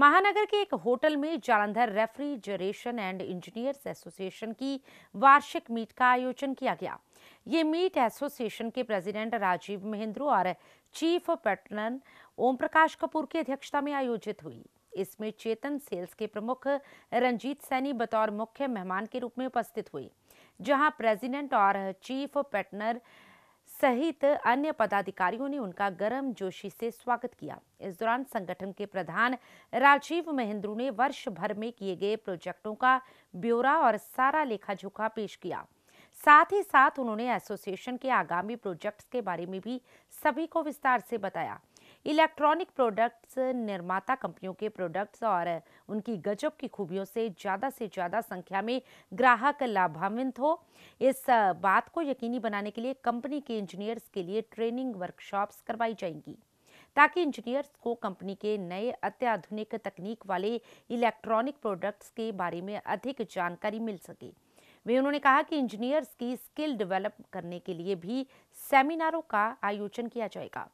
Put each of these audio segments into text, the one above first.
महानगर के एक होटल में Jalandhar refrigeration and engineers association की वार्षिक मीट का आयोजन किया गया ये मीट एसोसिएशन के प्रेसिडेंट राजीव महेंद्रू और चीफ पैटर्न ओम प्रकाश कपूर की अध्यक्षता में आयोजित हुई इसमें चेतन सेल्स के प्रमुख रंजीत सैनी बतौर मुख्य मेहमान के रूप में उपस्थित हुई जहां प्रेसिडेंट और चीफ पैटर्नर सहित अन्य पदाधिकारियों ने उनका गर्म जोशी से स्वागत किया इस दौरान संगठन के प्रधान राजीव महेंद्रू ने वर्ष भर में किए गए प्रोजेक्टों का ब्यौरा और सारा लेखा जोखा पेश किया साथ ही साथ उन्होंने एसोसिएशन के आगामी प्रोजेक्ट्स के बारे में भी सभी को विस्तार से बताया इलेक्ट्रॉनिक प्रोडक्ट्स निर्माता कंपनियों के प्रोडक्ट्स और उनकी गजब की खूबियों से ज़्यादा से ज़्यादा संख्या में ग्राहक लाभान्वित हो इस बात को यकीनी बनाने के लिए कंपनी के इंजीनियर्स के लिए ट्रेनिंग वर्कशॉप्स करवाई जाएंगी ताकि इंजीनियर्स को कंपनी के नए अत्याधुनिक तकनीक वाले इलेक्ट्रॉनिक प्रोडक्ट्स के बारे में अधिक जानकारी मिल सके वे उन्होंने कहा कि इंजीनियर्स की स्किल डेवलप करने के लिए भी सेमिनारों का आयोजन किया जाएगा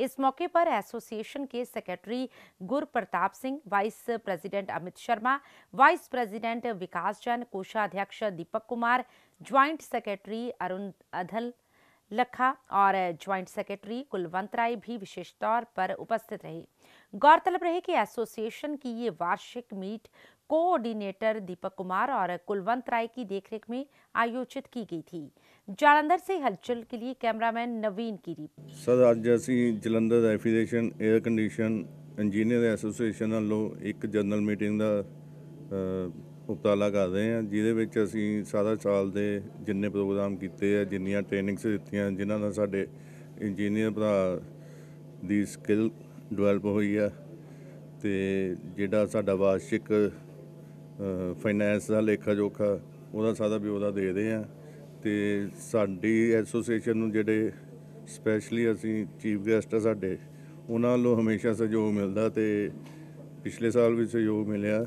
इस मौके पर एसोसिएशन के secretary Gur Pratap Singh vice president Amit Sharma vice president Vikas Jain कोषाध्यक्ष Deepak Kumar joint secretary Arun Adhlakha और ज्वाइंट सेक्रेटरी कुलवंत राय भी विशेष तौर पर उपस्थित रहे गौरतलब रहे कि एसोसिएशन की ये वार्षिक मीट कोऑर्डिनेटर दीपक कुमार और कुलवंत राय की देखरेख में आयोजित की गई थी जालंधर से हलचल के लिए कैमरामैन नवीन की रिपोर्ट सर अज ਅਸੀਂ जलंधर ਦਾ एयर कंडीशन इंजीनियर ਇੰਜੀਨੀਅਰ वालों एक जनरल मीटिंग का ਉਪਤਾਲਾ ਕਰ ਰਹੇ ਹਾਂ ਜਿਹਦੇ ਵਿੱਚ ਅਸੀਂ ਸਾਰਾ ਸਾਲ ਦੇ ਜਿੰਨੇ ਪ੍ਰੋਗਰਾਮ ਕੀਤੇ ਆ ਜਿੰਨੀਆਂ ਟ੍ਰੇਨਿੰਗਸ ਦਿੱਤੀਆਂ ਜਿਨ੍ਹਾਂ ਨਾਲ ਸਾਡੇ ਇੰਜੀਨੀਅਰ ਭਰਾ ਦੀ ਸਕਿੱਲ ਡਿਵੈਲਪ ਹੋਈ ਆ ਤੇ ਜਿਹੜਾ ਸਾਡਾ ਵਾਰਸ਼ਿਕ ਫਾਈਨੈਂਸ ਦਾ ਲੇਖਾ ਜੋਖਾ ਉਹਦਾ ਸਾਰਾ ਬਿਓਦਾ ਦੇ ਰਹੇ ਆ ਤੇ ਸਾਡੀ ਐਸੋਸੀਏਸ਼ਨ ਨੂੰ ਜਿਹੜੇ ਸਪੈਸ਼ਲੀ ਅਸੀਂ ਚੀਫ ਗੈਸਟ ਆ ਸਾਡੇ ਉਹਨਾਂ ਨੂੰ ਹਮੇਸ਼ਾ ਸਹਿਯੋਗ ਮਿਲਦਾ ਤੇ ਪਿਛਲੇ ਸਾਲ ਵੀ ਸਹਿਯੋਗ ਮਿਲਿਆ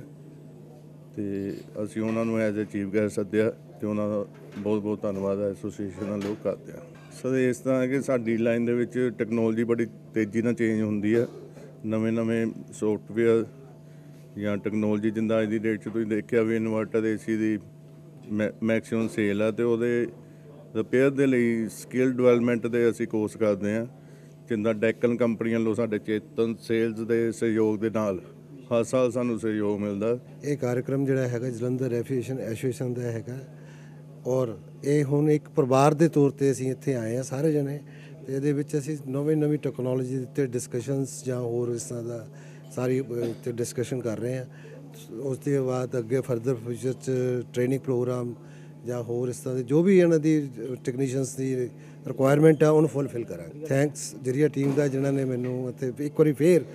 ਤੇ ਅਸੀਂ ਉਹਨਾਂ ਨੂੰ ਐਜ਼ ਅ ਚੀਫ ਗੈਸਟ ਸੱਦਿਆ ਤੇ ਉਹਨਾਂ ਦਾ ਬਹੁਤ ਬਹੁਤ ਧੰਨਵਾਦ ਹੈ ਐਸੋਸੀਏਸ਼ਨ ਨਾਲ ਲੋਕ ਕਰਦੇ ਆ ਸਰ ਇਸ ਤਰ੍ਹਾਂ ਕਿ ਸਾਡੀ ਲਾਈਨ ਦੇ ਵਿੱਚ ਟੈਕਨੋਲੋਜੀ ਬੜੀ ਤੇਜ਼ੀ ਨਾਲ ਚੇਂਜ ਹੁੰਦੀ ਹੈ ਨਵੇਂ-ਨਵੇਂ ਸੌਫਟਵੇਅਰ ਜਾਂ ਟੈਕਨੋਲੋਜੀ ਜਿੰਦਾ ਅੱਜ ਦੀ ਡੇਟ 'ਚ ਤੁਸੀਂ ਦੇਖਿਆ ਵੀ ਇਨਵਰਟਰ ਏਸੀ ਦੀ ਮੈਕਸਿਮਮ ਸੇਲ ਆ ਤੇ ਉਹਦੇ ਰਿਪੇਅਰ ਦੇ ਲਈ ਸਕਿੱਲ ਡਿਵੈਲਪਮੈਂਟ ਦੇ ਅਸੀਂ ਕੋਰਸ ਕਰਦੇ ਆ ਜਿੰਦਾ ਡੈਕਨ ਕੰਪਨੀਆਂ ਲੋ ਸਾਡੇ ਚੇਤਨ ਸੇਲਸ ਦੇ ਸਹਿਯੋਗ ਦੇ ਨਾਲ ਹਰ ਸਾਲ ਸਾਨੂੰ ਸਹਿਯੋਗ ਮਿਲਦਾ ਇਹ ਕਾਰਜਕ੍ਰਮ ਜਿਹੜਾ ਹੈਗਾ ਜਲੰਧਰ ਰੈਫਿਊਸ਼ਨ ਐਸੋਸੀਏਸ਼ਨ ਦਾ ਹੈਗਾ ਔਰ ਇਹ ਹੁਣ ਇੱਕ ਪਰਿਵਾਰ ਦੇ ਤੌਰ ਤੇ ਅਸੀਂ ਇੱਥੇ ਆਏ ਆ ਸਾਰੇ ਜਣੇ ਤੇ ਇਹਦੇ ਵਿੱਚ ਅਸੀਂ ਨਵੀਂ ਨਵੀਂ ਟੈਕਨੋਲੋਜੀ ਦੇ ਉੱਤੇ ਡਿਸਕਸ਼ਨਸ ਜਾਂ ਹੋਰ ਇਸ ਤਰ੍ਹਾਂ ਦਾ ਸਾਰੀ ਤੇ ਡਿਸਕਸ਼ਨ ਕਰ ਰਹੇ ਆ ਉਸ ਦੇ ਬਾਅਦ ਅੱਗੇ ਫਰਦਰ ਫਿਊਚਰ ਚ ਟ੍ਰੇਨਿੰਗ ਪ੍ਰੋਗਰਾਮ ਜਾਂ ਹੋਰ ਇਸ ਤਰ੍ਹਾਂ ਦੇ ਜੋ ਵੀ ਇਹਨਾਂ ਦੀ ਟੈਕਨੀਸ਼ੀਅਨਸ ਦੀ ਰਿਕੁਆਇਰਮੈਂਟ ਆ ਉਹਨੂੰ ਫੁੱਲਫਿਲ ਕਰਾਂਗੇ ਥੈਂਕਸ ਜਰੀਆ ਟੀਮ ਦਾ ਜਿਨ੍ਹਾਂ ਨੇ ਮੈਨੂੰ ਇੱਥੇ ਇੱਕ ਵਾਰੀ ਫੇਰ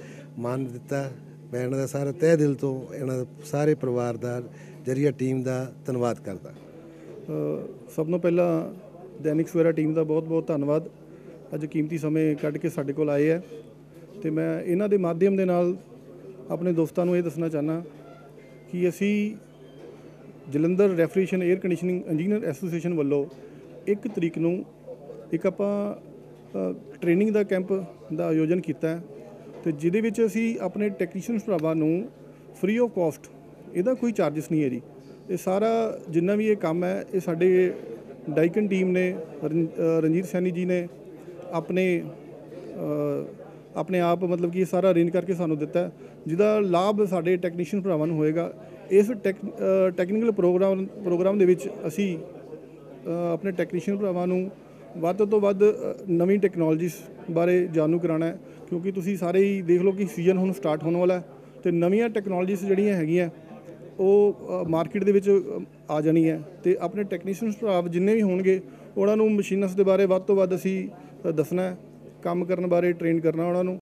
ਮਾਨ ਦਿੱਤਾ ਮੈਂ ਇਹਨਾਂ ਦਾ ਸਾਰਾ ਤਹਿ ਦਿਲ ਤੋਂ ਇਹਨਾਂ ਦੇ ਸਾਰੇ ਪਰਿਵਾਰ ਦਾ ਜਰੀਆ ਟੀਮ ਦਾ ਧੰਨਵਾਦ ਕਰਦਾ ਸਭ ਤੋਂ ਪਹਿਲਾਂ ਦੈਨਿਕ ਸਵੇਰਾ ਟੀਮ ਦਾ ਬਹੁਤ-ਬਹੁਤ ਧੰਨਵਾਦ ਅੱਜ ਕੀਮਤੀ ਸਮੇਂ ਕੱਢ ਕੇ ਸਾਡੇ ਕੋਲ ਆਏ ਆ ਤੇ ਮੈਂ ਇਹਨਾਂ ਦੇ ਮਾਧਿਅਮ ਦੇ ਨਾਲ ਆਪਣੇ ਦੋਸਤਾਂ ਨੂੰ ਇਹ ਦੱਸਣਾ ਚਾਹਨਾ ਕਿ ਅਸੀਂ Jalandhar refrigeration air conditioning engineer association ਵੱਲੋਂ 1 ਤਰੀਕ ਨੂੰ ਇੱਕ ਆਪਾਂ ਟ੍ਰੇਨਿੰਗ ਦਾ ਕੈਂਪ ਦਾ ਆਯੋਜਨ ਕੀਤਾ ਹੈ ਤੇ ਜਿਹਦੇ ਵਿੱਚ ਅਸੀਂ ਆਪਣੇ ਟੈਕਨੀਸ਼ੀਅਨਸ ਭਰਾਵਾਂ ਨੂੰ ਫ੍ਰੀ ਆਫ ਕਾਸਟ ਇਹਦਾ ਕੋਈ ਚਾਰजेस ਨਹੀਂ ਹੈ ਜੀ ਇਹ ਸਾਰਾ ਜਿੰਨਾ ਵੀ ਇਹ ਕੰਮ ਹੈ ਇਹ ਸਾਡੇ ਡਾਈਕਨ ਟੀਮ ਨੇ ਰਣਜੀਤ ਸੈਣੀ ਜੀ ਨੇ ਆਪਣੇ ਆਪਣੇ ਆਪ ਮਤਲਬ ਕਿ ਇਹ ਸਾਰਾ ਅਰੇਂਜ ਕਰਕੇ ਸਾਨੂੰ ਦਿੱਤਾ ਜਿਹਦਾ ਲਾਭ ਸਾਡੇ ਟੈਕਨੀਸ਼ੀਅਨ ਭਰਾਵਾਂ ਨੂੰ ਹੋਏਗਾ ਇਸ ਟੈਕਨੀਕਲ ਪ੍ਰੋਗਰਾਮ ਪ੍ਰੋਗਰਾਮ ਦੇ ਵਿੱਚ ਅਸੀਂ ਆਪਣੇ ਟੈਕਨੀਸ਼ੀਅਨ ਭਰਾਵਾਂ ਨੂੰ ਵੱਧ ਤੋਂ ਵੱਧ ਨਵੀਂ ਟੈਕਨੋਲੋਜੀਸ ਬਾਰੇ ਜਾਣੂ ਕਰਾਣਾ ਹੈ ਕਿਉਂਕਿ ਤੁਸੀਂ ਸਾਰੇ ਹੀ ਦੇਖ ਲਓ ਕਿ ਸੀਜ਼ਨ ਹੁਣ ਸਟਾਰਟ ਹੋਣ ਵਾਲਾ ਹੈ ਤੇ ਨਵੀਆਂ ਟੈਕਨੋਲੋਜੀਸ ਜਿਹੜੀਆਂ ਹੈਗੀਆਂ ਉਹ ਮਾਰਕੀਟ ਦੇ ਵਿੱਚ ਆ ਜਾਣੀ ਹੈ ਤੇ ਆਪਣੇ ਟੈਕਨੀਸ਼ੀਅਨਸ ਭਰਾ ਜਿੰਨੇ ਵੀ ਹੋਣਗੇ ਉਹਨਾਂ ਨੂੰ ਮਸ਼ੀਨਸ ਦੇ ਬਾਰੇ ਵੱਧ ਤੋਂ ਵੱਧ ਅਸੀਂ ਦੱਸਣਾ ਹੈ ਕੰਮ ਕਰਨ ਬਾਰੇ ਟ੍ਰੇਨ ਕਰਨਾ ਉਹਨਾਂ ਨੂੰ